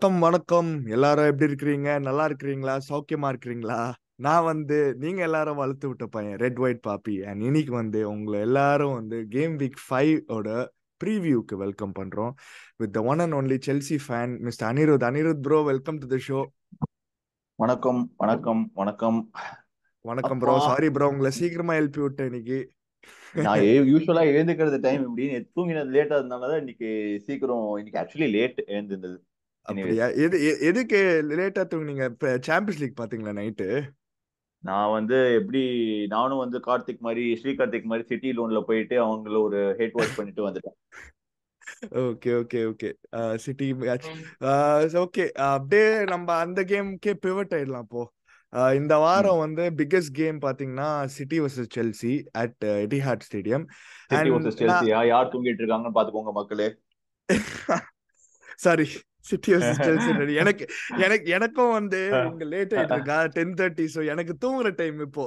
வணக்கம் வணக்கம் எல்லாரும் எப்படி இருக்கிறீங்க நல்லா இருக்கிறீங்களா சௌக்கியமா இருக்கிறீங்களா நான் வந்து நீங்க எல்லாரும் வளர்த்து விட்ட பையன் ரெட் ஒயிட் பாப்பி அண்ட் இன்னைக்கு வந்து உங்களை எல்லாரும் வந்து கேம் வீக் ஃபைவ் ஓட ப்ரீவியூக்கு வெல்கம் பண்றோம் with the one and only Chelsea fan mister Anirudh Anirudh bro welcome to the show வணக்கம் வணக்கம் வணக்கம் வணக்கம் ப்ரோ சாரி ப்ரோ உங்களை சீக்கிரமா எழுப்பி விட்டேன் இன்னைக்கு நான் யூஸ்வலா எழுந்துக்கிறது டைம் இப்படின்னு தூங்கினது லேட்டா இருந்தனாலதான் இன்னைக்கு சீக்கிரம் இன்னைக்கு ஆக்சுவலி லேட் எழுந்திருந்தது அப்படியா எது எதுக்கு லேட்டா தூங்குனீங்க சாம்பியன்ஸ் லீக் பாத்தீங்களா நைட்டு நான் வந்து எப்படி நானும் வந்து கார்த்திக் மாதிரி ஸ்ரீகார்த்திக் மாதிரி சிட்டி லோன்ல போயிட்டு அவங்கள ஒரு ஹெட் வாஷ் பண்ணிட்டு வந்துட்டேன் okay okay okay City match okay அப்படியே நம்ம அந்த கேம்க்கே பிவட் ஆயிடலாம் இப்போ இந்த வாரம் வந்து பிக்கஸ்ட் கேம் பாத்தீங்கன்னா City versus Chelsea at Etihad stadium City செல்சியா யார் தூங்கிட்டு இருக்காங்கன்னு பாத்துக்கோங்க மக்களே சாரி சிட்டியோசிஸ் எனக்கு எனக்கு எனக்கும் வந்து இங்க லேட் ஆயிட்டு இருக்கா டென் தேர்ட்டி ஸோ எனக்கு தூங்குற டைம் இப்போ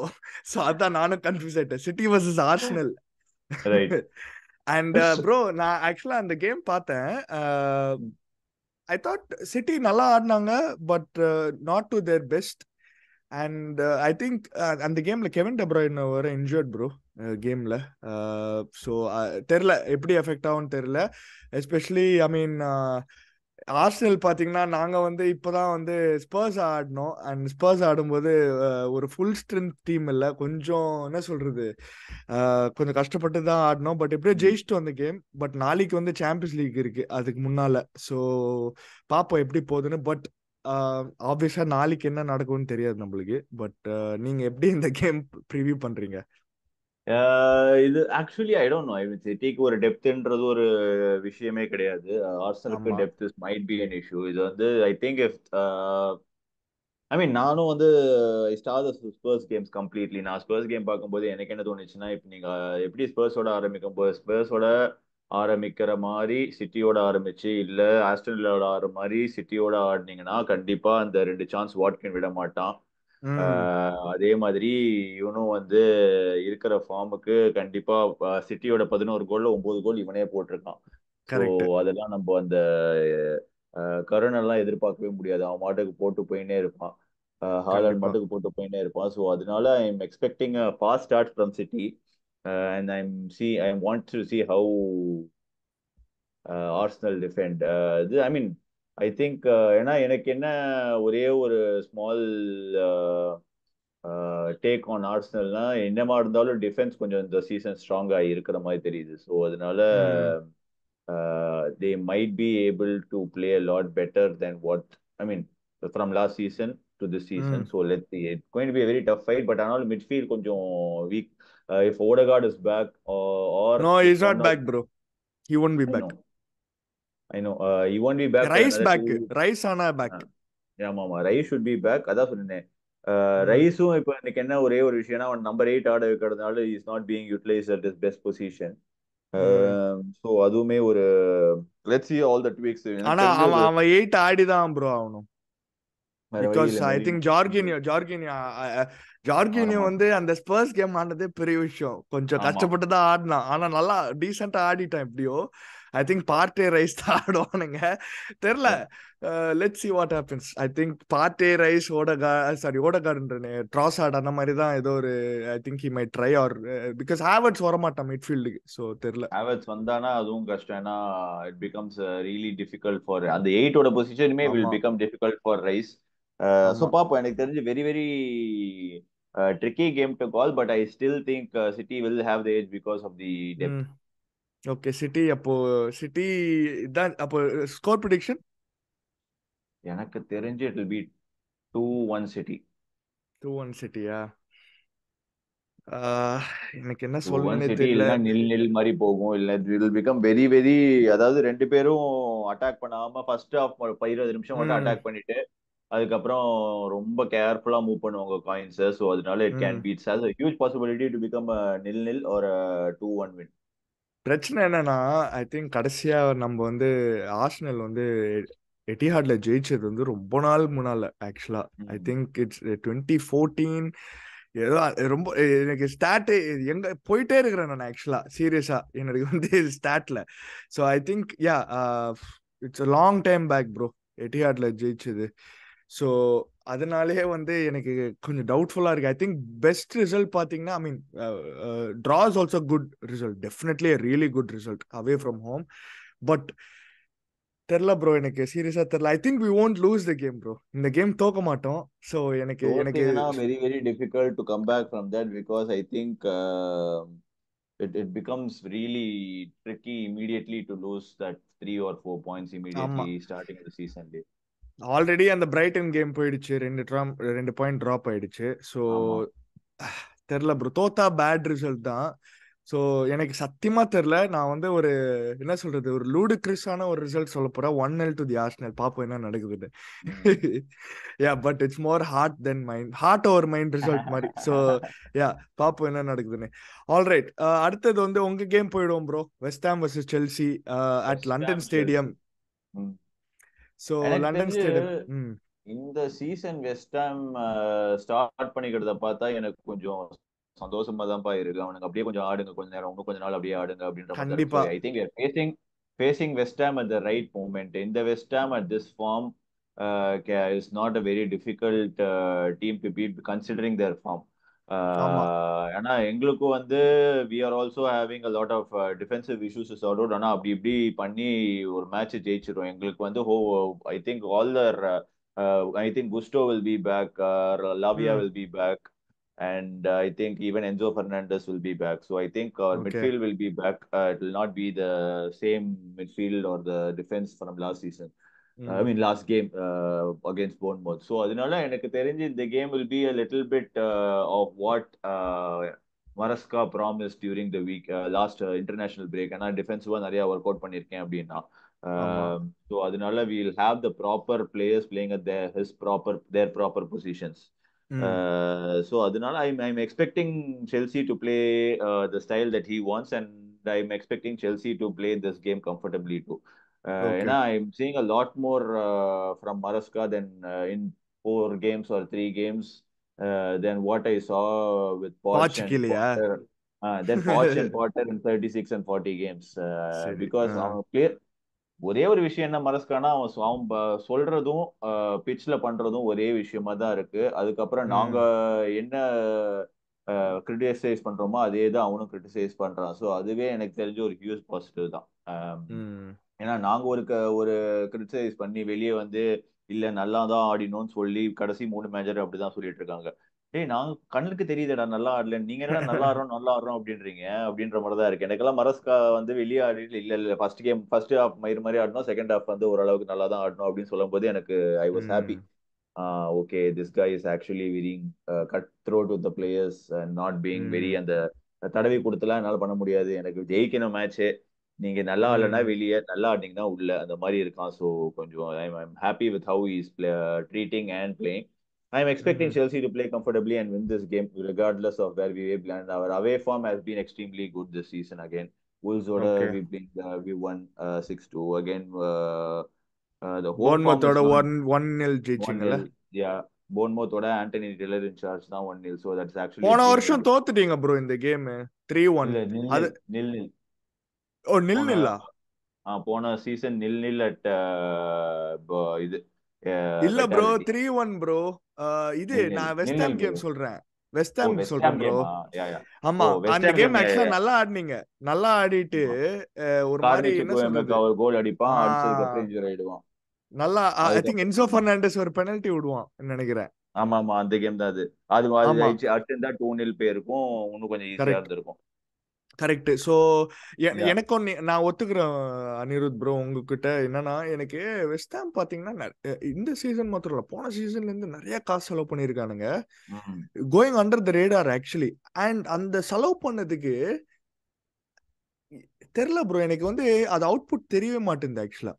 ஸோ அதான் நானும் கன்ஃபியூஸ் ஆயிட்டேன் City versus Arsenal and bro நான் ஆக்சுவலா அந்த கேம் பார்த்தேன் ஐ தாட் சிட்டி நல்லா ஆடினாங்க but not to their best and I think அந்த கேம்ல கெவின் டெப்ராயின் வர இன்ஜூர்ட் ப்ரோ கேம்ல ஸோ தெரில எப்படி எஃபெக்ட் ஆகும்னு தெரில எஸ்பெஷலி ஐ மீன் ஆர்சனல் பார்த்தீங்கன்னா நாங்கள் வந்து தான் வந்து ஸ்பர்ஸ் ஆடினோம் அண்ட் ஸ்பர்ஸ் ஆடும்போது ஒரு ஃபுல் ஸ்ட்ரென்த் டீம் இல்லை கொஞ்சம் என்ன சொல்றது கொஞ்சம் கஷ்டப்பட்டு தான் ஆடினோம் பட் எப்படியோ ஜெயிச்சுட்டு வந்த கேம் பட் நாளைக்கு வந்து சாம்பியன்ஸ் லீக் இருக்கு அதுக்கு முன்னால ஸோ பார்ப்போம் எப்படி போகுதுன்னு பட் ஆப்வியஸா நாளைக்கு என்ன நடக்கும்னு தெரியாது நம்மளுக்கு பட் நீங்க எப்படி இந்த கேம் ப்ரிவியூ பண்றீங்க இது ஆக்சுவலி ஐ டோன்ட் நோ சிட்டிக்கு ஒரு டெப்த்ன்றது ஒரு விஷயமே கிடையாது ஆர்சனுக்கு depth is might be an issue இது வந்து I think if I mean நானும் வந்து ஸ்டார் ஸ்பர்ஸ் கேம்ஸ் கம்ப்ளீட்லி நான் ஸ்பர்ஸ் கேம் பார்க்கும்போது எனக்கு என்ன தோணுச்சுன்னா இப்போ நீங்கள் எப்படி ஸ்பர்ஸோட ஆரம்பிக்கும் போது ஸ்பர்ஸோட ஆரம்பிக்கிற மாதிரி சிட்டியோட ஆரம்பிச்சு இல்லை ஆஸ்டன்லோட ஆடுற மாதிரி சிட்டியோட ஆடினீங்கன்னா கண்டிப்பாக அந்த ரெண்டு சான்ஸ் வாட்கின் விட மாட்டான் அதே மாதிரி இவனும் வந்து இருக்கிற ஃபார்முக்கு கண்டிப்பா சிட்டியோட பதினோரு கோல்ல ஒன்பது கோல் இவனே போட்டிருக்கான் அதெல்லாம் நம்ம அந்த கருண் எல்லாம் எதிர்பார்க்கவே முடியாது அவன் மாட்டுக்கு போட்டு போயினே இருப்பான் ஹாலண்ட் மாட்டுக்கு போட்டு போயினே இருப்பான் ஸோ அதனால I am expecting fast start from City and I am see I want to see how Arsenal defend இது I mean I think uh, ஏன்னா எனக்கு என்ன ஒரே ஒரு ஸ்மால் டேக் ஆன் ஆர்ஸ்னல்னா என்னமா இருந்தாலும் டிஃபென்ஸ் கொஞ்சம் இந்த சீசன் ஸ்ட்ராங்காக இருக்கிற மாதிரி தெரியுது ஸோ அதனால they might be able to play a lot better then what I mean from last season to this season so let it going be very tough fight but ஆனாலும் midfield கொஞ்சம் weak if Odegaard is back or no is not back bro he won be back I back Rice ஆமா ஆமா rice be back ரைஸும் இப்போ என்ன ஒரே ஒரு விஷயம் நம்பர் எயிட் ஆட is not being at best position so அதுவுமே ஒரு ஆனா அவன் அவன் ஆடி தான் ஜார்கினியோ வந்து அந்த ஸ்பர்ஸ் கேம் ஆனதே பெரிய விஷயம் கொஞ்சம் கஷ்டப்பட்டு தான் ஆடினான் ஆனா நல்லா டீசெண்டா ஆடிட்டான் எப்படியோ ஐ திங்க் பார்ட்டே ரைஸ் தான் ஆடுவானுங்க தெரில let see what happens I think Partey Rice ஓடகா சாரி ஓடகார்ன்றே ட்ராஸ் ஆட் அந்த மாதிரி தான் ஏதோ ஒரு I think he my try or because Havertz வரமாட்டான் மிட்ஃபீல்டுக்கு ஸோ தெரில ஹேவர்ட்ஸ் வந்தானா அதுவும் கஷ்டம் ஏன்னா it becomes really difficult for அந்த எயிட்டோட பொசிஷனுமே will become difficult for Rice so பார்ப்போம் எனக்கு தெரிஞ்சு very very tricky game to call but I still think City will have the age because of the depth okay City அப்போ City இதான் அப்போ score prediction எனக்கு தெரிஞ்சு it be two one City two one சிட்டியா எனக்கு என்ன சொல்லணும்னே தெரியல நில் நில் மாதிரி போகும் இல்ல it will become very very அதாவது ரெண்டு பேரும் அட்டாக் பண்ணாம ஃபர்ஸ்ட் ஹாஃப் இருபது நிமிஷம் மட்டும் அட்டாக் பண்ணிட்டு அதுக்கப்புறம் ரொம்ப கேர்ஃபுல்லா மூவ் பண்ணுவாங்க காயின்ஸ் ஸோ அதனால இட் கேன் பீட்ஸ் அது huge possibility to become nil nil ஒரு டூ ஒன் வின் பிரச்சனை என்னன்னா ஐ திங்க் கடைசியா நம்ம வந்து ஆர்சனல் வந்து எட்டிஹாட்ல ஜெயிச்சது வந்து ரொம்ப நாள் முன்னால ஆக்சுவலா I think it's twenty fourteen ஏதோ ரொம்ப எனக்கு ஸ்டாட் எங்க போயிட்டே இருக்கிறேன் நான் ஆக்சுவலா சீரியஸா எனக்கு வந்து ஸ்டாட்ல so I think yeah it's a long time back bro எட்டிஹாட்ல ஜெயிச்சது ஸோ அதனாலே வந்து எனக்கு கொஞ்சம் டவுட்ஃபுல்லாக இருக்குது ஐ திங்க் பெஸ்ட் ரிசல்ட் பார்த்தீங்கன்னா I mean draw is also good result definitely really good result away from home but தெரில ப்ரோ எனக்கு சீரியஸா தெரில I think we won't lose the game bro இந்த கேம் தோக்க மாட்டோம் சோ எனக்கு எனக்கு very very difficult to come back from that because I think it it becomes really tricky immediately to lose that three or four points immediately starting the சீசன்லேயே already அந்த Brayton game போயிடுச்சு ரெண்டு ட்ராம் ரெண்டு point drop ஆயிடுச்சு so தெரில bro தோத்தா bad result தான் ஸோ எனக்கு சத்தியமா தெரில நான் வந்து ஒரு என்ன சொல்றது ஒரு லூடு கிறிஸான ஒரு ரிசல்ட் சொல்ல போறேன் one nil to the Arsenal பாப்போம் என்ன நடக்குது yeah but it's more heart then mind heart over mind result மாதிரி ஸோ யா பாப்போம் என்ன நடக்குதுன்னு ஆல்ரைட் அடுத்தது வந்து உங்க கேம் போயிடுவோம் bro West versus Chelsea at London stadium so London stadium இந்த சீசன் வெஸ்ட் ஹாம் ஸ்டார்ட் பண்ணிக்கிறத பார்த்தா எனக்கு கொஞ்சம் சந்தோஷமா தான்ப்பா இருக்கு அவனுக்கு அப்படியே கொஞ்சம் ஆடுங்க கொஞ்ச நேரம் இன்னும் கொஞ்ச நாள் அப்படியே ஆடுங்க அப்படின்ற கண்டிப்பா I think facing facing West Ham at the right moment இந்த West Ham at this form is not a very difficult team to beat considering their form ஏன்னா எங்களுக்கும் வந்து we are also having a lot of defensive issues is out ஆனால் அப்படி இப்படி பண்ணி ஒரு match ஜெயிச்சிடும் எங்களுக்கு வந்து ஹோ I think all their I think Gusto will be back Lavia will be back and I think even Enzo Fernandez will be back so I think our midfield will be back it will not be the same midfield or the defence from last season I mean last game against Bournemouth so அதனால எனக்கு தெரிஞ்சு இந்த game will be a little bit of what Maresca promise during the week last international break ஏன்னா டிஃபென்சிவாக நிறையா work out பண்ணியிருக்கேன் அப்படின்னா so um, அதனால we'll have the proper players playing at their his proper their proper positions so அதனால I I'm expecting Chelsea to play the style that he wants and I am expecting Chelsea to play this game comfortably two Uh, ஏன்னா I'm seeing a lot more from Maresca then in four games or three games then what I saw with then and six and forty games because ஒரே ஒரு விஷயம் என்ன மரஸ்கானா அவன் அவன் சொல்றதும் பிட்ச்சில் uh, பண்றதும் ஒரே விஷயமா தான் இருக்கு அதுக்கப்புறம் நாங்க என்ன கிரிட்டிசைஸ் uh, பண்றோமோ அதே தான் அவனும் கிரிட்டிசைஸ் பண்றான் ஸோ அதுவே எனக்கு தெரிஞ்ச ஒரு ஹியூஸ் பாசிட்டிவ் தான் um, ஏன்னா நாங்கள் ஒரு க ஒரு கிரிட்டிசைஸ் பண்ணி வெளியே வந்து இல்லை நல்லா தான் ஆடினோம்னு சொல்லி கடைசி மூணு மேஜர் அப்படிதான் சொல்லிட்டு இருக்காங்க ஏய் நாங்க கண்ணுக்கு தெரியுதுடா நல்லா ஆடல நீங்க என்ன நல்லா ஆடுறோம் நல்லா ஆடுறோம் அப்படின்றீங்க அப்படின்ற மாதிரி தான் இருக்கு எனக்கெல்லாம் மரஸ்கா வந்து வெளியே ஆடிட்டு இல்ல இல்ல ஃபர்ஸ்ட் கேம் ஃபர்ஸ்ட் ஹாஃப் மயிறு மாதிரி ஆடணும் செகண்ட் ஹாஃப் வந்து ஓரளவுக்கு நல்லா தான் ஆடணும் அப்படின்னு சொல்லும்போது எனக்கு I was happy okay this guy is actually varying cut through to the players not being very அந்த தடவி கொடுத்தலாம் என்னால் பண்ண முடியாது எனக்கு ஜெயிக்கணும் மேட்ச்சு நீங்க நல்லா இல்லைன்னா வெளியே நல்லா ஆடினீங்கன்னா உள்ள அந்த மாதிரி இருக்கான் ஸோ கொஞ்சம் I I'm happy with how is treating and playing I am expecting Chelsea to play comfortably and win this game regardless of where we play our away form has been extremely good this season again உல்ஸோட we play we one six two again போன்மோத்தோட one one nil ஜெயிச்சிங்கல்ல yeah போன்மோத்தோட Anthony Taylor in charge தான் one nil so that's actually போன வருஷம் தோத்துட்டீங்க bro இந்த game three one nil nil ஓ நில் நில்லா போன சீசன் நில் நில் அட் இது இல்ல ப்ரோ த்ரீ ஒன் ப்ரோ இது நான் வெஸ்ட் ஹாம் கேம் சொல்றேன் வெஸ்ட் ஹாம் சொல்றேன் ப்ரோ ஆமா அந்த கேம் ஆக்சுவலா நல்லா ஆடுனீங்க நல்லா ஆடிட்டு ஒரு மாதிரி என்ன சொல்றது கோல் அடிப்பான் அடுத்து கப்ரேஜ் ஆயிடுவான் நல்லா ஐ திங்க் என்சோ ஃபெர்னாண்டஸ் ஒரு பெனல்டி விடுவான் நினைக்கிறேன் ஆமா ஆமா அந்த கேம் தான் அது அது அடிச்சு அட்டன் தான் பேருக்கும் இன்னும் கொஞ்சம் ஈஸியா இருந்திருக்கும் கரெக்ட் ஸோ எனக்கு நான் ஒத்துக்கிறேன் அனிருத் ப்ரோ உங்ககிட்ட என்னன்னா எனக்கு வெஸ்டாம் பாத்தீங்கன்னா இந்த சீசன் மாத்திரம் இல்ல போன சீசன்ல இருந்து நிறைய காசு செலவு பண்ணிருக்கானுங்க going under the radar actually and அந்த செலவு பண்ணதுக்கு தெரில ப்ரோ எனக்கு வந்து அது அவுட்புட் தெரியவே மாட்டேங்குது ஆக்சுவலா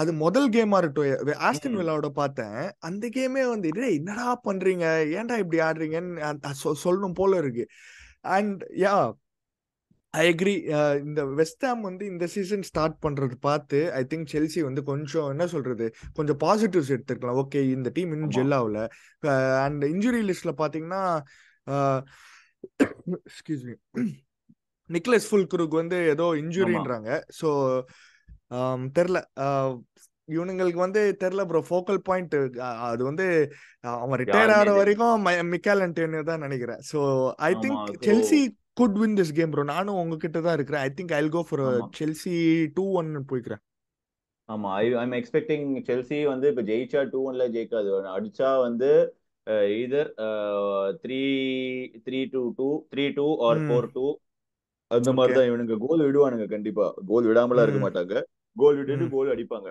அது முதல் கேமா இருக்கட்டும் ஆஸ்டன் விழாவோட பார்த்தேன் அந்த கேமே வந்து என்னடா பண்றீங்க ஏன்டா இப்படி ஆடுறீங்கன்னு சொல்லணும் போல இருக்கு அண்ட் யா ஐ அக்ரி இந்த வெஸ்டாம் வந்து இந்த சீசன் ஸ்டார்ட் பண்றது பார்த்து ஐ திங்க் செல்சி வந்து கொஞ்சம் என்ன சொல்றது கொஞ்சம் பாசிட்டிவ்ஸ் எடுத்துருக்கலாம் ஓகே இந்த டீம் இன்னும் ஜெல் ஆகல அண்ட் இன்ஜுரி லிஸ்ட்ல பாத்தீங்கன்னா excuse me Niklas Fullkrug வந்து ஏதோ இன்ஜுரின்றாங்க ஸோ தெரில இவனுங்களுக்கு வந்து தெரில ப்ரோ ஃபோக்கல் பாயிண்ட் அது வந்து அவன் ரிட்டையர் ஆகிற வரைக்கும் மிக்கேல் அண்டோனியோ தான் நினைக்கிறேன் so I think Chelsea could win this game bro நானும் உங்ககிட்ட தான் இருக்கிறேன் I think I go for Chelsea two one போய்க்கிறேன் ஆமா ஐ ஐம் எக்ஸ்பெக்டிங் செல்சி வந்து இப்போ ஜெயிச்சா டூ ஒன்ல ஜெயிக்காது அடிச்சா வந்து either three three two two three two or four two அந்த மாதிரி தான் இவனுங்க கோல் விடுவானுங்க கண்டிப்பா கோல் விடாமலாம் இருக்க மாட்டாங்க கோல் விட்டுட்டு கோல் அடிப்பாங்க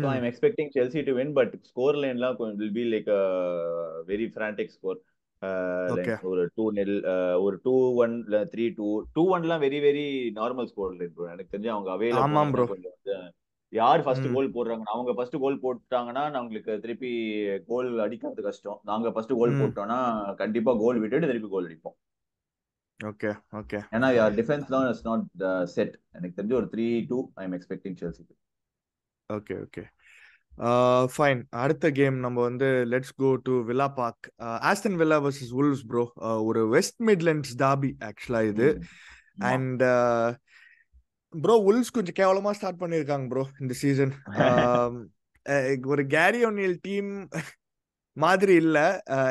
so I'm expecting Chelsea to win but score லைன்லாம் will be like very frantic score Uh, ஒரு டூ நெல் uh, ஒரு two one three two two ஒன்லாம் வெரி வெரி நார்மல் ஸ்கோர் எனக்கு தெரிஞ்சு அவங்க அவைலபிள் யார் ஃபர்ஸ்ட் கோல் போடுறாங்கன்னா அவங்க ஃபர்ஸ்ட் கோல் போட்டாங்கன்னா நம்மளுக்கு திருப்பி கோல் அடிக்கிறது கஷ்டம் நாங்க ஃபர்ஸ்ட் கோல் போட்டோம்னா கண்டிப்பா கோல் விட்டுட்டு திருப்பி கோல் அடிப்போம் ஓகே ஓகே ஏன்னா யார் டிஃபென்ஸ் தான் இஸ் நாட் செட் எனக்கு தெரிஞ்சு ஒரு three two I am expecting Chelsea okay okay fine அடுத்த கேம் நம்ம வந்து let's go to Villa Park Aston Villa versus Wolves bro ஒரு வெஸ்ட் மிட்லண்ட்ஸ் டாபி ஆக்சுவலா இது அண்ட் ப்ரோ உல்ஸ் கொஞ்சம் கேவலமா ஸ்டார்ட் பண்ணிருக்காங்க ப்ரோ இந்த சீசன் ஒரு கேரி ஒனியல் டீம் மாதிரி இல்ல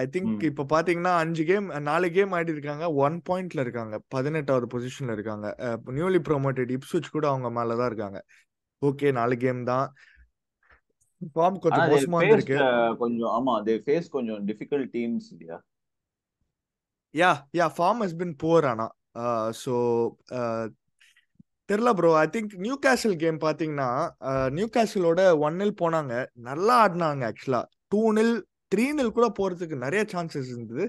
ஐ திங்க் இப்ப பாத்தீங்கன்னா அஞ்சு கேம் நாலு கேம் ஆடி இருக்காங்க ஒன் பாயிண்ட்ல இருக்காங்க பதினெட்டாவது பொசிஷன்ல இருக்காங்க நியூலி ப்ரொமோட்டட் இப்ஸ்விச் கூட அவங்க மேலதான் இருக்காங்க ஓகே நாலு கேம் தான் ஃபார்ம் கொஞ்சம் மோசமா இருக்கு கொஞ்சம் ஆமா தே ஃபேஸ் கொஞ்சம் டிஃபிகல்ட் டீம்ஸ் இல்லையா yeah yeah form has been poor ஆனா ஸோ தெரில bro I think Newcastle game பாத்தீங்கன்னா நியூ கேசலோட ஒன் நில் போனாங்க நல்லா ஆடினாங்க ஆக்சுவலா டூ நில் த்ரீ நில் கூட போறதுக்கு நிறைய சான்சஸ் இருந்தது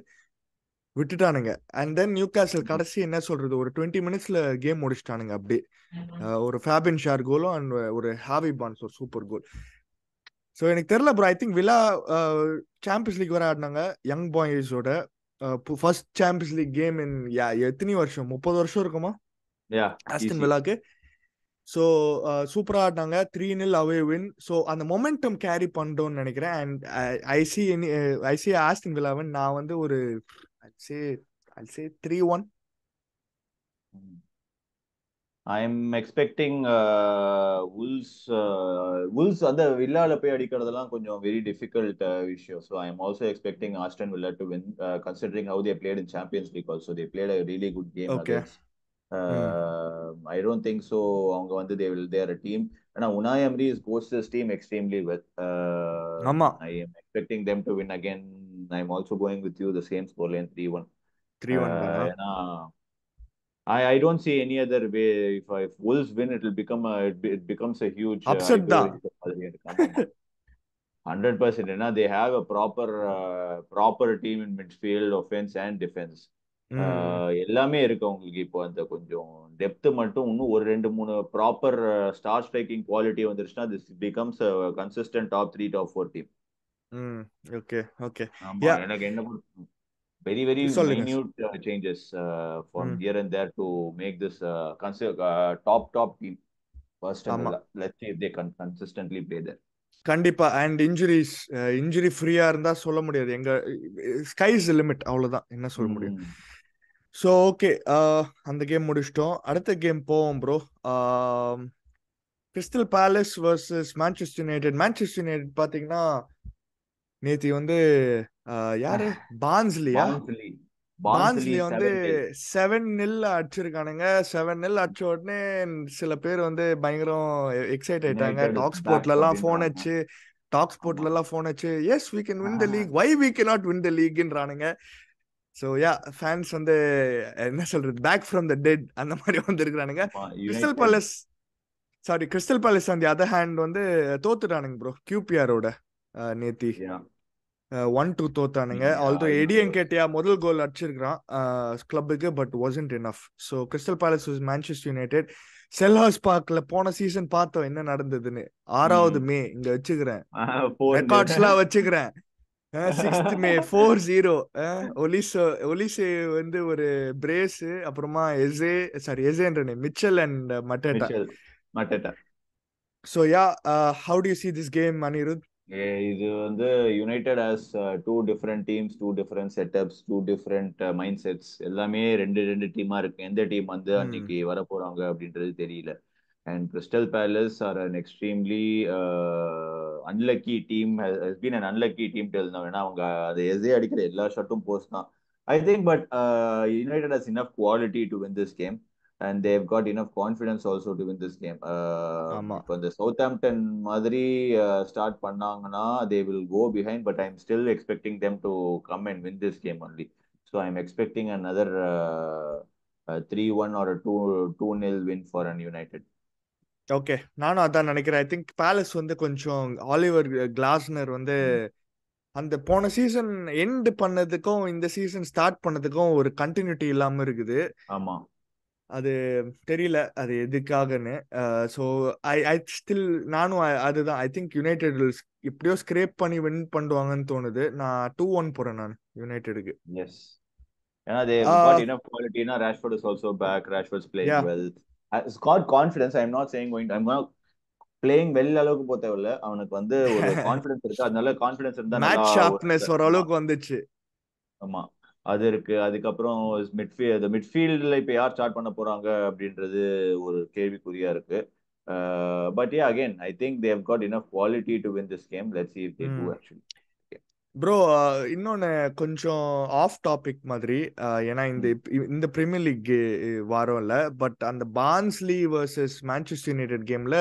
விட்டுட்டானுங்க அண்ட் தென் நியூ கேசல் கடைசி என்ன சொல்றது ஒரு டுவெண்ட்டி மினிட்ஸ்ல கேம் முடிச்சிட்டானுங்க அப்படி ஒரு ஃபேபின் ஷார் கோலும் அண்ட் ஒரு ஹாவி பான்ஸ் ஒரு சூப்பர் கோல் ஸோ எனக்கு தெரில bro I think Villa Champions League வர ஆடினாங்க யங் பாய்ஸோட first Champions League game in yeah எத்தனை வருஷம் முப்பது வருஷம் இருக்குமா ஆஸ்டன் விழாக்கு ஸோ சூப்பராக ஆடினாங்க three nil away win so அந்த மொமெண்டம் கேரி பண்ணோன்னு நினைக்கிறேன் and I see any I see Aston விழாவின் நான் வந்து ஒரு say say three one I'm expecting Wolves Wolves அந்த வில்லால போய் அடிக்கிறதுலாம் கொஞ்சம் வெரி டிஃபிகல்ட் uh, விஷயம் so I am also expecting Aston Villa to win considering how they played in Champions League also they played a really good game I don't think so அவங்க வந்து they will there a team ஆனா Unai Emery is coaches team extremely well I am expecting them to win again I am also going with you the same score line three one three one ஏன்னா I, I don't see any other way. If, if Wolves win, it'll become a it, it becomes a huge upset. Hundred percent. You know, they have a proper uh, proper team in midfield, offense and defense. எல்லாமே இருக்கு அவங்களுக்கு இப்போ அந்த கொஞ்சம் depth மட்டும் இன்னும் ஒரு ரெண்டு மூணு ப்ராப்பர் ஸ்டார் ஸ்ட்ரைக்கிங் குவாலிட்டி வந்துருச்சுன்னா this becomes consistent top three top four team okay okay எனக்கு என்ன very very minute uh, changes uh, from mm. here and there to make this uh, consider, uh, top top team first and let's see if they can consistently play there கண்டிப்பா and injuries injury ஃப்ரீயா இருந்தா சொல்ல முடியாது எங்க skies limit அவ்வளவுதான் என்ன சொல்ல முடியும் ஸோ ஓகே uh, அந்த கேம் முடிச்சிட்டோம் அடுத்த கேம் போவோம் bro Crystal Palace versus Manchester United Manchester United பார்த்தீங்கன்னா நேத்தி வந்து யாரு பான்ஸ்லியா பான்ஸ்லி வந்து செவன் நில் அடிச்சிருக்கானுங்க செவன் நில் அடிச்ச உடனே சில பேர் வந்து பயங்கரம் எக்ஸைட் ஆயிட்டாங்க டாக் ஸ்போர்ட்ல எல்லாம் போன் வச்சு டாக் ஸ்போர்ட்ல எல்லாம் போன் அடிச்சு yes we can win the league why we can not win the லீக்ன்றானுங்க சோ யா ஃபேன்ஸ் வந்து என்ன சொல்றது பேக் ஃப்ரம் த டெட் அந்த மாதிரி வந்துருக்குறானுங்க Crystal Palace sorry Crystal Palace அந்த அதர் ஹேண்ட் வந்து தோத்துட்டானுங்க ப்ரோ கியூபிஆரோட நேத்தி ஒன் டூ தோத்தானுங்க ஆல்தோ எடியன் கேட்டியா முதல் கோல் அடிச்சிருக்கிறான் கிளப்புக்கு but wasn't enough so Crystal Palace was Manchester United Selhurst பார்க்ல போன சீசன் பார்த்தோம் என்ன நடந்ததுன்னு ஆறாவது மே இங்க வச்சுக்கிறேன் ரெக்கார்ட்ஸ் எல்லாம் வச்சுக்கிறேன் மே ஃபோர் ஜீரோ ஒலிசோ ஒலிசே வந்து ஒரு பிரேஸ் அப்புறமா எசே சாரி எசேன்றனே Mitchell and Mateta Mateta so yeah how to see this game Anirudh இது வந்து United as two different teams two different setups two different mindsets எல்லாமே ரெண்டு ரெண்டு டீமா இருக்கு எந்த டீம் வந்து அன்னைக்கு வர போறாங்க அப்படின்றது தெரியல and Crystal Palace are an extremely unlucky team has been an unlucky team டெல்லாம் வேணா அவங்க அது எதே அடிக்கிற எல்லா ஷர்ட்டும் போஸ்ட் தான் I think but United has enough quality to win this game and they've got enough confidence also to win this game இப்போ இந்த சவுத் ஆம்டன் மாதிரி ஸ்டார்ட் uh, பண்ணாங்கன்னா they will go behind but I am still expecting them to come and win this game only so I am expecting another three one or two two nil win for an United okay நானும் அதான் நினைக்கிறேன் I think palace வந்து கொஞ்சம் Oliver கிளாஸ்னர் வந்து அந்த போன season end பண்ணதுக்கும் இந்த season start பண்ணதுக்கும் ஒரு கண்டினியூட்டி இல்லாம இருக்குது ஆமா அது தெரியல அது எதுக்காகன்னு ஸோ ஐ ஐ ஸ்டில் நானும் அதுதான் ஐ திங்க் யுனைடெட் எப்படியோ ஸ்கிரேப் பண்ணி வின் பண்ணுவாங்கன்னு தோணுது நான் டூ ஒன் போறேன் நான் யுனைடெடுக்கு எஸ் ஏன்னா குவாலிட்டினா is also back well not saying playing அளவுக்கு தேவையில்ல அவனுக்கு வந்து இருக்கு அதனால இருந்தா அளவுக்கு வந்துச்சு ஆமா அது இருக்கு அதுக்கப்புறம் மிட்ஃபீல் மிட்ஃபீல்டுல மிட்ஃபீல்டில் இப்போ யார் ஸ்டார்ட் பண்ண போறாங்க அப்படின்றது ஒரு கேள்விக்குறியா இருக்கு but again I think they've got enough quality to win this game let's see they too actually bro இன்னொன்று கொஞ்சம் ஆஃப் டாபிக் மாதிரி ஏன்னா இந்த hmm. இந்த ப்ரீமியர் லீக் வாரம் இல்லை பட் அந்த பான்ஸ்லி வர்சஸ் மேன்செஸ்டர் யுனைடெட் கேம்ல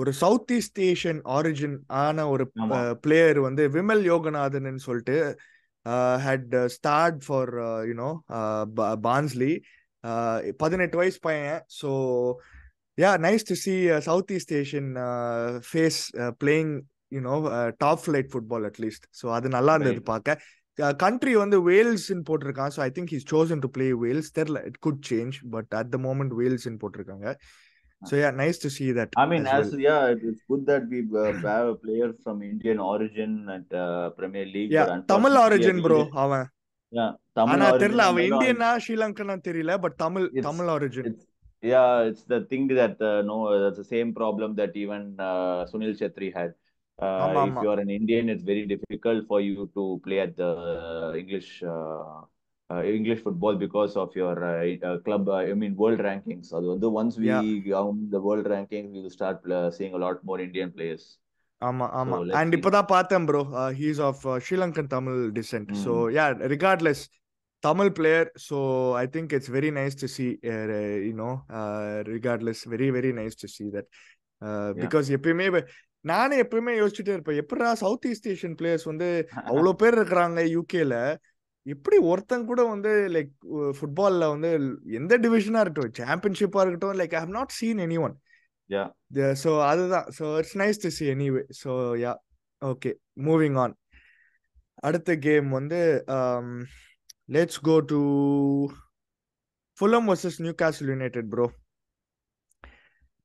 ஒரு சவுத் ஈஸ்ட் ஏஷியன் ஆரிஜின் ஆன ஒரு பிளேயர் வந்து விமல் யோகநாதன் சொல்லிட்டு had start for you know Barnsley பதினெட்டு வயசு பையன் so yeah nice to see South East Asian face playing you know top flight football at least so அது நல்லா இருந்தது பார்க்க கண்ட்ரி uh, வந்து வேல்ஸ்ன்னு போட்டிருக்கான் so I think he's chosen to play Wales தெரில it good change but at the moment வேல்ஸ்ன்னு போட்டிருக்காங்க So yeah, nice to see that. I mean, as, as well. yeah, it's good that we uh, have a player from Indian origin at uh, Premier League. Yeah, Tamil origin, bro. அவன் ஆனா தெரியல அவன் இந்தியனா ஸ்ரீலங்கனா தெரியல பட் Tamil. Tamil origin yeah it's the thing that uh, no that's the same problem that even uh, sunil chetri had uh, if you are an indian it's very difficult for you to play at the english uh, Uh, English football because of your uh, uh, club, I mean, world rankings. அது once we yeah. the world rankings, we will start seeing a lot more Indian players. ஆமா ஆமா and இப்பதான் பார்த்தேன் bro he's of Sri Lankan Tamil descent so yeah regardless Tamil player so I think it's very nice to see you know regardless very very nice to see that because எப்பயுமே நானே எப்பயுமே யோசிச்சுட்டே இருப்பேன் எப்படா சவுத் ஈஸ்ட் ஏஷியன் பிளேயர்ஸ் வந்து அவ்வளோ பேர் இருக்கிறாங்க யூகேல இப்படி ஒருத்தன் கூட வந்து லைக் ஃபுட்பால்ல வந்து எந்த டிவிஷனா இருக்கட்டும் சாம்பியன்ஷிப்பா இருக்கட்டும் like I have not seen any one yeah so அதுதான் so it's nice to see anyway so yeah okay moving on அடுத்த கேம் வந்து let's go to Fulham versus Newcastle United bro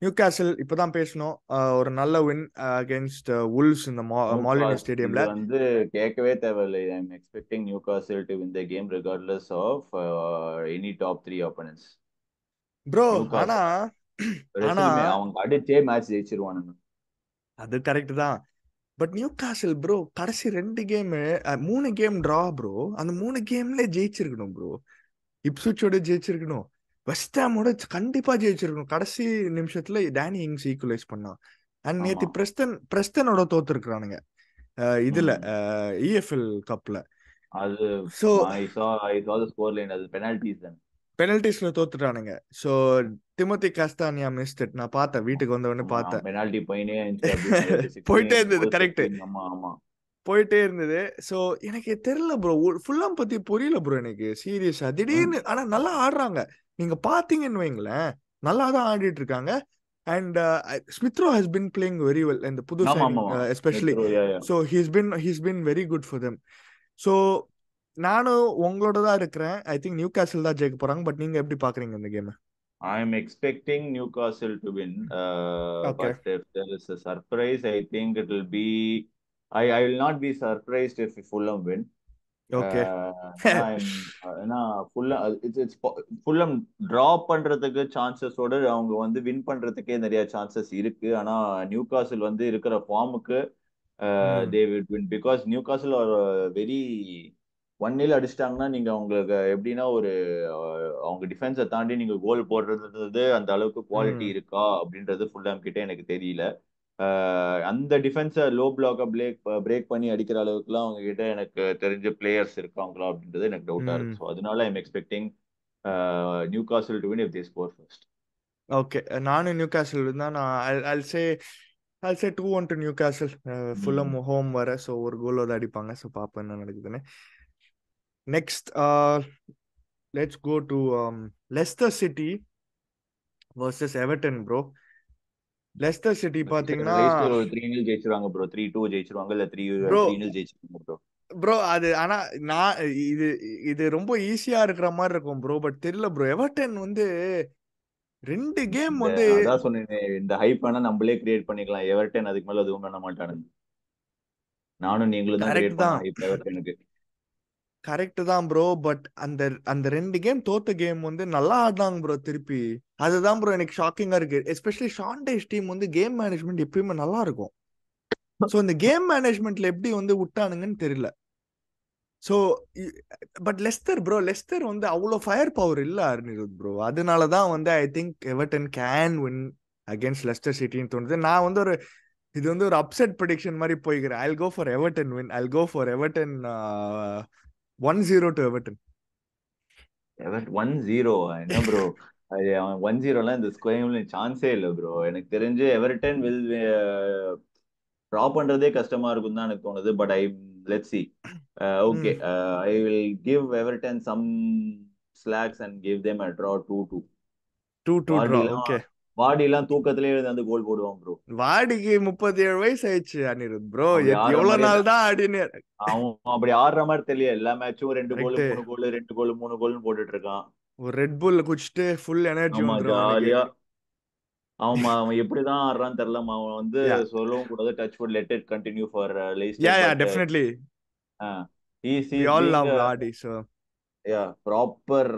Newcastle இப்பதான் பேசணும் ஒரு நல்ல win against உல்ஸ் இந்த மாலினி ஸ்டேடியம்ல வந்து கேட்கவே தேவையில்லை I am expecting Newcastle to win the game regardless of any top three opponents bro ஆனா ஆனா அவங்க அடிச்சே மேட்ச் ஜெயிச்சிருவானுங்க அது கரெக்ட் தான் பட் நியூ காசல் ப்ரோ கடைசி ரெண்டு கேம் மூணு கேம் டிரா ப்ரோ அந்த மூணு கேம்ல ஜெயிச்சிருக்கணும் ப்ரோ இப்சுச்சோட ஜெயிச்சிருக்கணும் வெஸ்டாமோட கண்டிப்பா ஜெயிச்சிருக்கும் கடைசி நிமிஷத்துல டேனி இங்ஸ் ஈக்குவலைஸ் பண்ணான் அண்ட் நேத்து பிரஸ்டன் பிரஸ்டனோட தோத்துருக்குறானுங்க இதுல இஎஃப்எல் கப்ல e அது so I saw I saw the score line அது பெனல்டிஸ் தான் பெனல்டிஸ்ல தோத்துட்டானுங்க சோ டிமோத்தி காஸ்தானியா மிஸ்ட் நான் பார்த்தேன் வீட்டுக்கு வந்த உடனே பார்த்தேன் பெனல்டி போயினே போயிட்டே இருந்தது கரெக்ட் ஆமா ஆமா போயிட்டே இருந்தது சோ எனக்கு தெரியல ப்ரோ ஃபுல்லா பத்தி புரியல ப்ரோ எனக்கு சீரியஸா திடீர்னு ஆனா நல்லா ஆடுறாங்க நீங்க பாத்தீங்கன்னு வைங்களேன் நல்லா uh, uh, தான் ஆடிட்டு இருக்காங்க and Smith Rowe has been playing very well இந்த புது especially so he's been he's been very good for them so நானும் உங்களோட தான் இருக்கிறேன் ஐ திங்க் நியூ கேசல் தான் ஜெயிக்க போறாங்க பட் நீங்க எப்படி பாக்குறீங்க இந்த game I am expecting Newcastle to win surprise I think it will be I I will not be surprised if Fulham win okay ஏன்னா ஃபுல்லா இட்ஸ் ஃபுல்லம் டிரா பண்றதுக்கு சான்சஸோட அவங்க வந்து வின் பண்றதுக்கே நிறைய சான்சஸ் இருக்கு ஆனா நியூ காசில் வந்து இருக்கிற ஃபார்முக்கு தே விட் வின் பிகாஸ் நியூ காசில் ஒரு வெரி ஒன் நில் அடிச்சிட்டாங்கன்னா நீங்க அவங்களுக்கு எப்படின்னா ஒரு அவங்க டிஃபென்ஸை தாண்டி நீங்க கோல் போடுறது அந்த அளவுக்கு குவாலிட்டி இருக்கா அப்படின்றது ஃபுல்லாம் கிட்ட எனக்கு தெரியல அந்த டிஃபென்ஸை லோ பிளாக்கை பிரேக் பிரேக் பண்ணி அடிக்கிற அளவுக்குலாம் அவங்க கிட்ட எனக்கு தெரிஞ்ச பிளேயர்ஸ் இருக்காங்களா அப்படின்றது எனக்கு டவுட்டா இருக்கு ஸோ அதனால I'm expecting Newcastle to win if they score first okay நானும் நியூ காசில் தான் நான் two one to Newcastle Fulham home வர ஸோ ஒரு கோலோட அடிப்பாங்க ஸோ பார்ப்போம் என்ன நடக்குதுன்னு next let's go to Leicester City versus Everton bro Leicester City பாத்தீங்கன்னா 3-0 ஜெயிச்சிருவாங்க ப்ரோ 3-2 ஜெயிச்சிருவாங்க இல்ல 3-0 ஜெயிச்சிருவாங்க ப்ரோ ப்ரோ அது ஆனா நான் இது இது ரொம்ப ஈஸியா இருக்கிற மாதிரி இருக்கும் ப்ரோ பட் தெரியல ப்ரோ எவர்டன் வந்து ரெண்டு கேம் வந்து அதான் சொன்னேன் இந்த ஹைப் ஆனா நம்மளே கிரியேட் பண்ணிக்கலாம் எவர்டன் அதுக்கு மேல எதுவும் பண்ண மாட்டானுங்க நானும் நீங்களும் தான் கிரியேட் பண்ணலாம் ஹைப் எவர்டனுக்கு கரெக்ட் தான் ப்ரோ பட் அந்த அந்த ரெண்டு கேம் தோத்த கேம் வந்து நல்லா ஆடினாங்க ப்ரோ திருப்பி அதுதான் ப்ரோ எனக்கு ஷாக்கிங்கா இருக்கு எஸ்பெஷலி ஷாண்டேஜ் டீம் வந்து கேம் மேனேஜ்மெண்ட் எப்பயுமே நல்லா இருக்கும் ஸோ இந்த கேம் மேனேஜ்மெண்ட்ல எப்படி வந்து விட்டானுங்கன்னு தெரியல so but Leicester bro Leicester வந்து அவ்வளோ ஃபயர் பவர் இல்லை அருநிருத் ப்ரோ அதனால தான் வந்து I think Everton can win against Leicester சிட்டின்னு தோணுது நான் வந்து ஒரு இது வந்து ஒரு அப்செட் ப்ரடிக்ஷன் மாதிரி போய்க்கிறேன் I'll go for Everton win I'll go for Everton one zero to Everton one zero என்ன ப்ரோ ஒன் ஜீரோலாம் இந்த ஸ்கொயர்ல சான்ஸே இல்லை ப்ரோ எனக்கு தெரிஞ்சு எவர்டன் வில் ட்ரா பண்றதே கஷ்டமா இருக்கும் தான் எனக்கு தோணுது but I let see okay I will give Everton some slacks and give them a draw two two two two okay வாடி எல்லாம் தூக்கத்திலே அந்த கோல் போடுவான் ப்ரோ வாடிக்கு முப்பத்தி ஏழு வயசு ஆயிடுச்சு அனிருத் ப்ரோ எவ்வளவு நாள் தான் ஆடினே அவன் அப்படி ஆடுற மாதிரி தெரியல எல்லா மேட்சும் ரெண்டு கோல் மூணு கோல் ரெண்டு கோல் மூணு கோல்னு போட்டுட்டு இருக்கான் ஒரு ரெட் புல்ல குடிச்சிட்டு ஃபுல் எனர்ஜி ஜாலியா அவன் அவன் எப்படிதான் ஆடுறான்னு தெரியல அவன் வந்து சொல்லவும் கூடாது touch foot let it continue for lies yeah yeah definitely easy all love ஆடி so yeah proper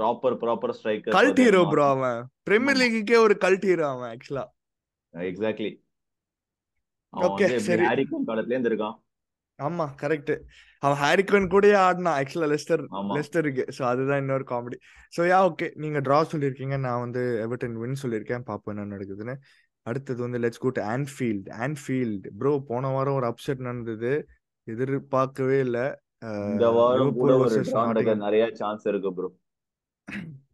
proper proper striker cult hero bro அவன் பிரீமியர் லீக்குக்கே ஒரு கல்ட் ஹீரோ அவன் ஆக்சுவலா எக்ஸாக்ட்லி ஓகே சரி ஹாரி காலத்துல இருந்து இருக்கான் ஆமா கரெக்ட் அவன் ஹாரி கோன் கூடயே ஆடினான் ஆக்சுவலா லெஸ்டர் லெஸ்டருக்கு சோ அதுதான் இன்னொரு காமெடி சோ யா ஓகே நீங்க டிரா சொல்லிருக்கீங்க நான் வந்து எவர்டன் வின் சொல்லிருக்கேன் பாப்போம் என்ன நடக்குதுன்னு அடுத்தது வந்து let's go to Anfield Anfield bro போன வாரம் ஒரு அப்செட் நடந்தது எதிர்பார்க்கவே இல்ல இந்த வாரம் நிறைய சான்ஸ் இருக்கு ப்ரோ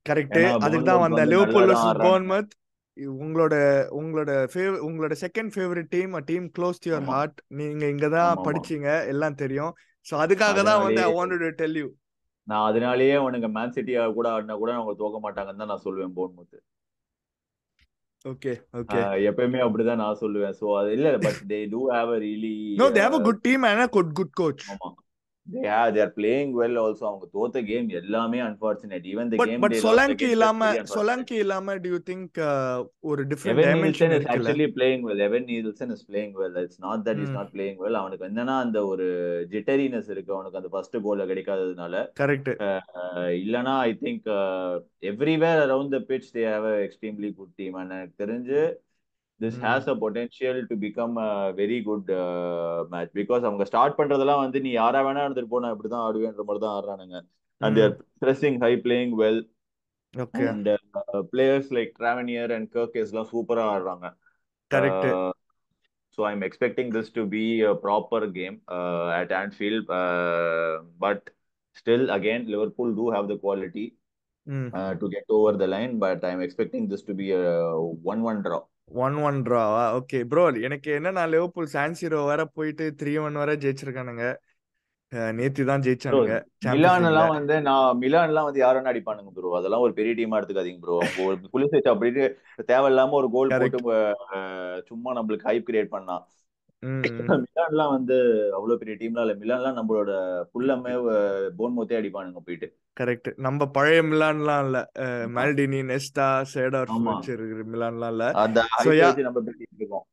கரெக்ட் அதுக்கு தான் வந்த லிவர்பூல் போர்ன்மத் உங்களோட உங்களோட உங்களோட second favourite team team close to your heart நீங்க இங்க தான் படிச்சீங்க எல்லாம் தெரியும் சோ அதுக்காக தான் வந்து I wanted to tell you நான் அதனாலயே உனக்கு மேன் சிட்டியா கூட ஆடினா கூட அவங்க தோக்க மாட்டாங்கன்னு தான் நான் சொல்லுவேன் போர்ன்மூத் ஓகே ஓகே எப்பயுமே அப்படிதான் நான் சொல்லுவேன் சோ அது இல்ல but they do have a really no they have a good uh, team and a good good coach ஆமா தேர் பிளேயிங் வெல் ஆல்சோ அவங்க தோத்த கேம் எல்லாமே அன்பார்ச்சுனேட் ஈவன் கேம் சோலங்கி இல்லாம சோலங்கி இல்லாம டு திங்க் uh, ஒரு different actually playing well Evanilson is playing well it's not that is not playing well அவனுக்கு என்னன்னா அந்த ஒரு ஜிட்டரினஸ் இருக்கு அவனுக்கு அந்த ஃபர்ஸ்ட் கோல்ல கிடைக்காததுனால கரெக்ட் uh, uh, இல்லனா I think everywhere around the pitch they have extremely good team எனக்கு தெரிஞ்சு this has a potential to become a very good match because அவங்க ஸ்டார்ட் பண்றதெல்லாம் வந்து நீ யாரா வேணா எடுத்துட்டு போனா இப்படிதான் ஆடுவேன்ற மாதிரி தான் ஆடுறானுங்க and they're stressing high playing well and players like Tavernier and Kerkez எல்லாம் சூப்பரா ஆடுறாங்க correct so I am expecting this to be a proper game at Anfield but still again Liverpool do have the quality to get over the line but I am expecting this to be one one draw one one ட்ராவா okay bro எனக்கு என்ன நான் Liverpool சான்சிரோ வர போயிட்டு three one வர ஜெயிச்சிருக்கானுங்க நேத்தி தான் ஜெயிச்சானுங்க Milan எல்லாம் வந்து நான் மிலான் எல்லாம் வந்து யாரும் அடிப்பானுங்க ப்ரோ அதெல்லாம் ஒரு பெரிய டீமா எடுத்துக்காதீங்க ப்ரோ ஒரு குளிசைச்சு அப்படின்னு தேவையில்லாம ஒரு கோல் போட்டு சும்மா நம்மளுக்கு ஹைப் கிரியேட் பண்ணான் மிலான்லாம் வந்து அவ்வளவு பெரிய டீம்லாம் இல்ல மிலான்லாம் நம்மளோட புல்லமே போன்மூத்தே அடிப்பானுங்க போயிட்டு கரெக்ட் நம்ம பழைய மிலான்லாம் இல்ல மால்டினி நெஸ்டா சேடார் இருக்கிற மிலான்லாம் இல்ல நம்ம இருக்கோம்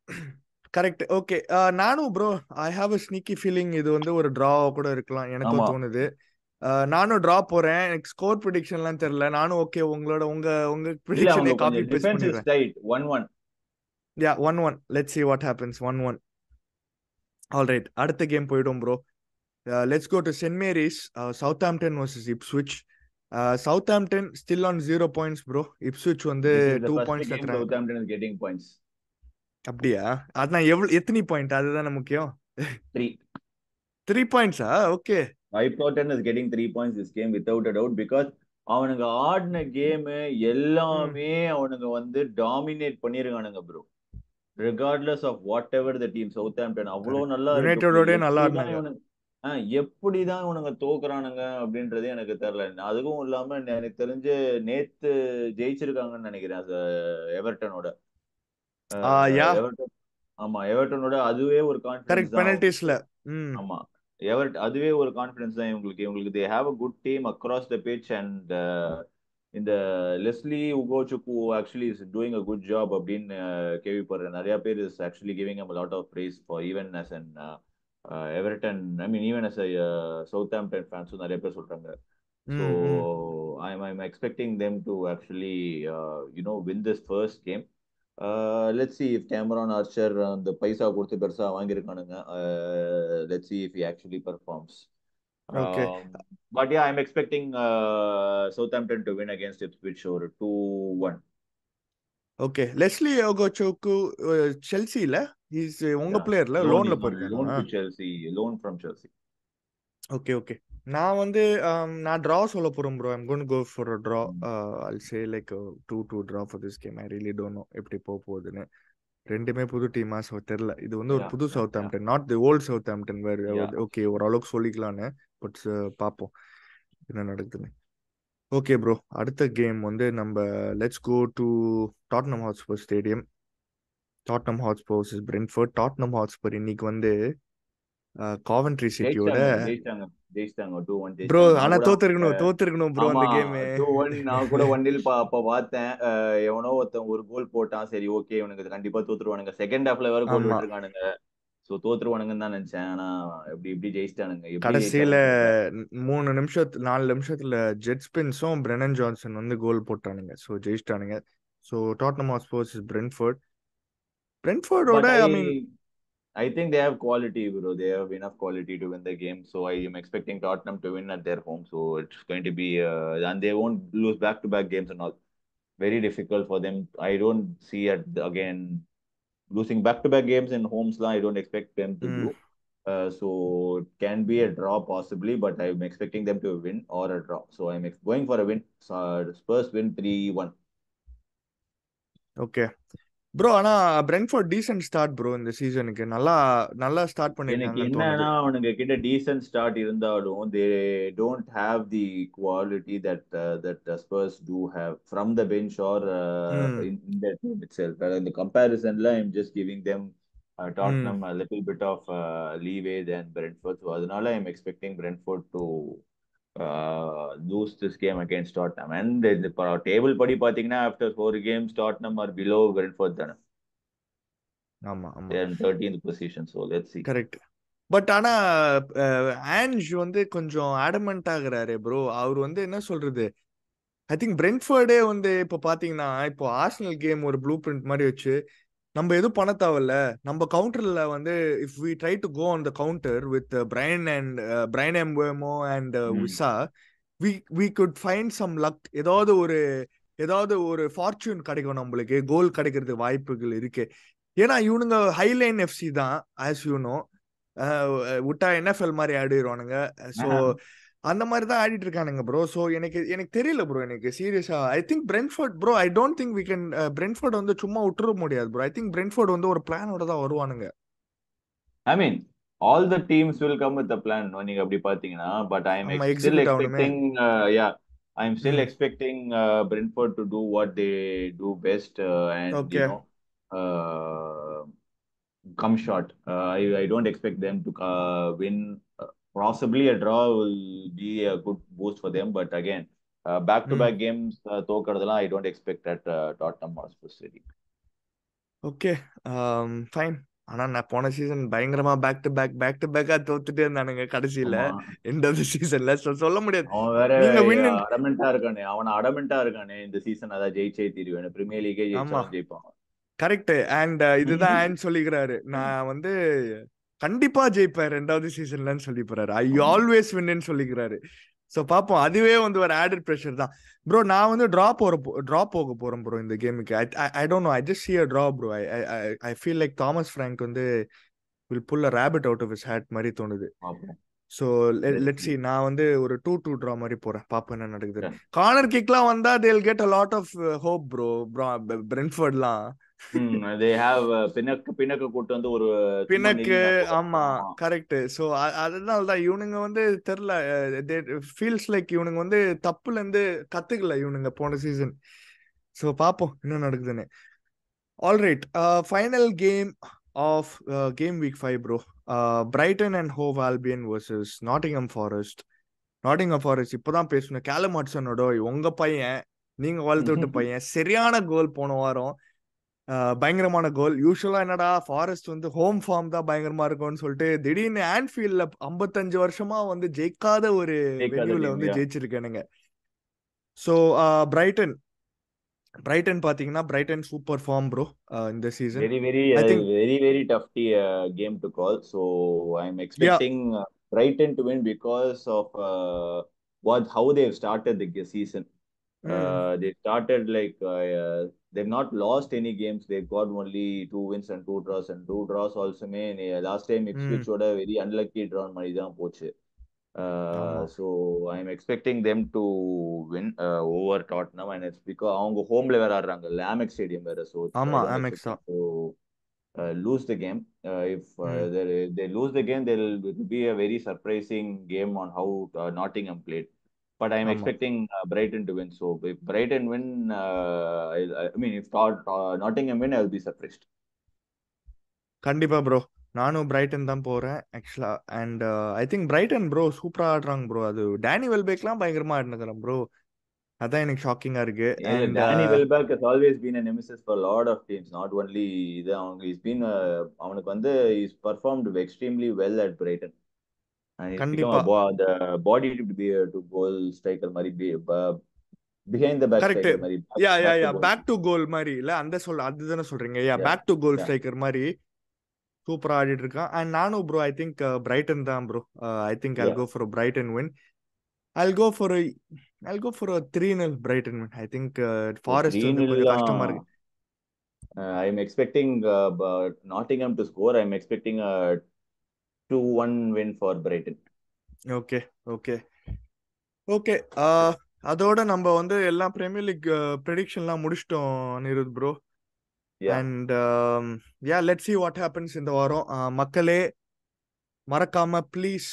கரெக்ட் ஓகே நானும் bro I have a sneaky feeling இது வந்து ஒரு டிராவா கூட இருக்கலாம் எனக்கு தோணுது நானும் டிரா போறேன் எனக்கு ஸ்கோர் ப்ரிடிக்ஷன்லாம் தெரியல நானும் ஓகே உங்களோட உங்க உங்க ப்ரிடிக்ஷனை காப்பி பேஸ்ட் பண்ணுறேன் yeah one 1 yeah 1 1 let's see what happens one one alright அடுத்த கேம் போயிடும் bro let's go to Saint Mary's Southampton versus Ipswich Southampton still on zero points bro Ipswich வந்து two points Southampton getting points அப்படியா அதான் எவ்வளவு எத்தனை point அதுதானே முக்கியம் three three பாயிண்ட்ஸா okay vibe is getting three points is game without a doubt because அவனுங்க ஆடின கேமு எல்லாமே அவனுங்க வந்து டாமினேட் பண்ணிருக்கானுங்க bro regardless of whatever the team south Southampton அவ்வளோ நல்லா யுனைடெடோட நல்லா ஆ எப்படிதான் இவனுங்க தோக்குறானுங்க அப்படின்றது எனக்கு தெரியல அதுவும் இல்லாம எனக்கு தெரிஞ்சு நேத்து ஜெயிச்சிருக்காங்கன்னு நினைக்கிறேன் எவர்டனோட ஆமா எவர்டனோட அதுவே ஒரு கான்ஃபிடன்ஸ் பெனல்டிஸ்ல ஆமா எவர்ட் அதுவே ஒரு கான்ஃபிடன்ஸ் தான் இவங்களுக்கு இவங்களுக்கு they have a good team across the pitch and இந்த Leslie Ugochukwu actually is doing a good job அப்படின்னு uh, கேள்விப்படுறேன் நிறைய பேர் is actually giving um lot of praise for even as an Everton I mean even as Southampton ஃபேன்ஸும் நிறைய பேர் சொல்றாங்க so I am expecting them to actually you know win this first game let see if Cameron Archer அந்த பைசா கொடுத்து பெருசாக வாங்கியிருக்கானுங்க let see if actually performs Okay. Um, but yeah, I'm expecting uh, Southampton to win against Ipswich or 2 1. Okay Leslie Ugochukwu செல்சில is உங்க பிளேயர்ல லோன்ல போயிருக்காரு loan Chelsea loan from Chelsea okay okay நான் வந்து um, நான் ட்ரா சொல்ல போறேன் bro I'm gonna go for a draw I'll say like two two draw for this game I really don't know எப்படி போக போகுதுன்னு ரெண்டுமே புது டீமா சோ தெரியல இது வந்து ஒரு புது Southampton not the old Southampton வேறு ஓகே ஓரளவுக்கு சொல்லிக்கலாம்னு பட் பார்ப்போம் என்ன நடக்குதுன்னு ஓகே ப்ரோ அடுத்த கேம் வந்து நம்ம let's go to Tottenham Hotspur stadium Tottenham Hotspur versus Brentford Tottenham Hotspur இன்னைக்கு வந்து காவென்ட்ரி சிட்டியோட ப்ரோ ஆனா தோத்துருக்கணும் தோத்துருக்கணும் ப்ரோ அந்த கேம் நான் கூட ஒன்றில் அப்ப பார்த்தேன் எவனோ ஒருத்தன் ஒரு கோல் போட்டான் சரி ஓகே இவனுக்கு கண்டிப்பா தோத்துருவானுங்க செகண்ட் ஹாஃப்ல வேற கோல் போட்டுருக்கானுங்க சோ தோத்துருவானுங்கன்னு தான் நினைச்சேன் ஆனா எப்படி எப்படி ஜெயிச்சிட்டானுங்க கடைசியில மூணு நிமிஷத்துல நாலு நிமிஷத்துல ஜெட் ஸ்பின்ஸும் பிரெனன் ஜான்சன் வந்து கோல் போட்டானுங்க சோ ஜெயிச்சிட்டானுங்க so Tottenham Hotspurs is Brentford பிரென்ஃபோர்டோட I mean I think they have quality bro they have enough quality to win the game so I am expecting Tottenham to win at their home so it's going to be and they won't lose back to back games and all very difficult for them I don't see at again losing back-to-back games in homes, I don't expect them to mm. do. Uh, so it can be a draw possibly, but I'm expecting them to win or a draw. So I'm going for a win. So Spurs win three one. Okay, bro ஆனா Brentford decent start bro இந்த சீசனுக்கு நல்லா நல்லா start பண்ணிருக்காங்க என்னன்னா அவனுங்க கிட்ட decent start இருந்தாலும் they don't have the quality that that Spurs do have from the bench or in the team itself இந்த கம்பேரிசன்ல I'm just giving them Tottenham little bit of leeway then Brentford so அதனால I'm expecting Brentford to lose this game against Tottenham and இப்போ table படி பார்த்தீங்கன்னா after four games Tottenham are below Brentford தானே ஆமா thirteenth position so let's see correct but ஆனா ஆன்ஜ் uh, வந்து கொஞ்சம் ஆடமெண்ட் ஆகுறாரு ப்ரோ அவர் வந்து என்ன சொல்றது ஐ திங்க் பிரென்ஃபர்டே வந்து இப்போ பார்த்தீங்கன்னா இப்போ ஆர்சனல் கேம் ஒரு ப்ளூ பிரிண்ட் மாதிரி வச்சு நம்ம எதுவும் பண்ண தேவையில்ல நம்ம கவுண்டர்ல வந்து if we try to go on the counter with Bryan and Bryan Mbeumo and Wissa we we could find some luck ஏதாவது ஒரு ஏதாவது ஒரு ஃபார்ச்சூன் கிடைக்கும் நம்மளுக்கு கோல் கிடைக்கிறதுக்கு வாய்ப்புகள் இருக்கு ஏன்னா இவனுங்க ஹைலைன் எஃப்சி தான் ஆஸ் யூனோ விட்டா என்எஃப்எல் மாதிரி ஆடிடுவானுங்க ஸோ அந்த மாதிரி தான் ஆடிட்டு இருக்கானுங்க ப்ரோ ஸோ எனக்கு எனக்கு தெரியல ப்ரோ எனக்கு சீரியஸா I think Brentford bro I don't think we can Brentford வந்து சும்மா விட்டுற முடியாது ப்ரோ ஐ திங்க் பிரென்ஃபோர்ட் வந்து ஒரு பிளானோட தான் வருவானுங்க I mean all the teams will come with plan நீங்க அப்படி பாத்தீங்கன்னா but I am still expecting yeah I am still expecting Brentford to do what they do best and okay come short I I don't expect them to win possibly a draw will be a good boost for them. But again, back to back games தோக்கிறதுலாம் I don't expect at Tottenham or City okay fine ஆனா நான் போன season பயங்கரமா back to back back to பேக்கா தோத்துட்டே இருந்தானுங்க கடைசியில end of the சீசன்ல சொல்ல முடியாது அவன் வேற அடமெண்டா இருக்கானே அவன் அடமெண்டா இருக்கானே இந்த சீசன் அதான் ஜெயிச்சே தீர்வேன் பிரீமியர் லீகே ஜெயிச்சா ஜெயிப்பான் கரெக்ட் அண்ட் uh, இதுதான் சொல்லிக்கிறாரு நான் வந்து கண்டிப்பா ஜெயிப்பாரு ரெண்டாவது சீசன்லன்னு சொல்லி போறாரு ஐ ஆல்வேஸ் வின்னு சொல்லிக்கிறாரு ஸோ பார்ப்போம் அதுவே வந்து ஒரு ஆடட் ப்ரெஷர் தான் ப்ரோ நான் வந்து ட்ரா போற ட்ரா போக போறேன் ப்ரோ இந்த கேமுக்கு I don't know I just see a draw bro I I feel like Thomas Frank வந்து will pull a rabbit out of his hat மாதிரி தோணுது ஸோ லெட் சி நான் வந்து ஒரு டூ டூ ட்ரா மாதிரி போறேன் பார்ப்போம் என்ன நடக்குது கார்னர் கிக்லாம் வந்தா they'll get a lot of hope bro bro பிரென்ஃபர்ட்லாம் Uh, கூட்டு வந்து ஒரு பின்னக்கு ஆமா கரெக்ட் சோ அதனால தான் இவனுங்க வந்து தெரியல லைக் இவனுங்க வந்து தப்புல இருந்து கத்துக்கல இவனுங்க போன சீசன் சோ பாப்போம் நடக்குதுன்னு alright game of game week five bro Brighton and Forest Forest பேசணும் கேலம் உங்க பையன் நீங்க வளர்த்து விட்டு பையன் சரியான கோல் போன வாரம் பயங்கரமான கோல் யூஸ்வலா என்னடா ஃபாரஸ்ட் வந்து ஹோம் ஃபார்ம் தான் பயங்கரமா இருக்கும்னு சொல்லிட்டு திடீர்னு ஆன்ஃபீல்ட்ல ஐம்பத்தஞ்சு வருஷமா வந்து ஜெயிக்காத ஒரு வென்யூல வந்து ஜெயிச்சிருக்கேனுங்க சோ பிரைட்டன் பிரைட்டன் பாத்தீங்கன்னா பிரைட்டன் சூப்பர் ஃபார்ம் ப்ரோ இந்த season very very very very tough game to call so I am expecting Brighton to win because of what how they've started the season Uh, hmm. they started like uh, they've not lost any games. They've got only two wins and two draws, and two draws also mean last time hmm. Ipswich mm. had a very unlucky draw on Poche. Uh, oh. So I'm expecting them to win over Tottenham, and it's because our uh, home level are rang Amex Stadium, where so. Uh, lose the game. if hmm. they, lose the game, there will be a very surprising game on how Nottingham played. But I am expecting Brighton to win so Bright Brighton win I mean if Nottingham win I will be surprised கண்டிப்பா bro நானும் Brighton தான் போறேன் ஆக்சுவலா and I think Brighton bro சூப்பரா ஆடுறாங்க bro அது Danny வெல்பேக்லாம் பயங்கரமா ஆடினதுலாம் bro அதான் எனக்கு ஷாக்கிங்கா இருக்கு Danny Welbeck has always been a nemesis for lot of teams not only இது அவங்க இஸ் பீன் uh, அவனுக்கு வந்து is performed extremely well at Brighton கண்டிப்பா பாடி கோல் ஸ்ட்ரைக்கர் மாதிரி பேக் கோல் மாதிரி இல்ல அந்த அதுதானே சொல்றீங்க யா பேக் கோல் ஸ்ட்ரைக்கர் மாதிரி சூப்பரா ஆடிட்டு இருக்கான் நானும் ப்ரோ திங்க் பிரைட்டன் தான் bro think go Brighton win three nil Brighton Forest expecting score two one win for Brighton okay okay okay அதோட நம்ம வந்து எல்லா பிரீமியர் லீக் ப்ரெடிக்ஷன்லாம் முடிச்சிட்டோம் Anirudh bro and yeah let see what happens இந்த வாரம் uh, மக்களே மறக்காம ப்ளீஸ்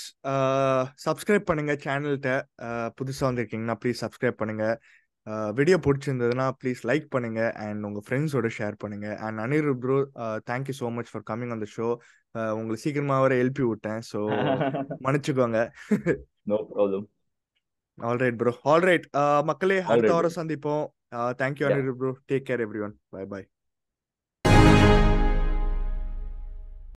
சப்ஸ்கிரைப் uh, பண்ணுங்க சேனல்கிட்ட uh, புதுசாக வந்திருக்கீங்கன்னா ப்ளீஸ் சப்ஸ்கிரைப் பண்ணுங்க வீடியோ பிடிச்சிருந்ததுன்னா ப்ளீஸ் லைக் பண்ணுங்க அண்ட் உங்க ஃப்ரெண்ட்ஸோட ஷேர் பண்ணுங்க and Anirudh bro thank you so much for coming on the show உங்களுக்கு சீக்கிரமா வர எழுப்பி விட்டேன் ஸோ மன்னிச்சுக்கோங்க no problem alright bro alright மக்களே அடுத்த வாரம் சந்திப்போம் thank you bro take care everyone bye பாய்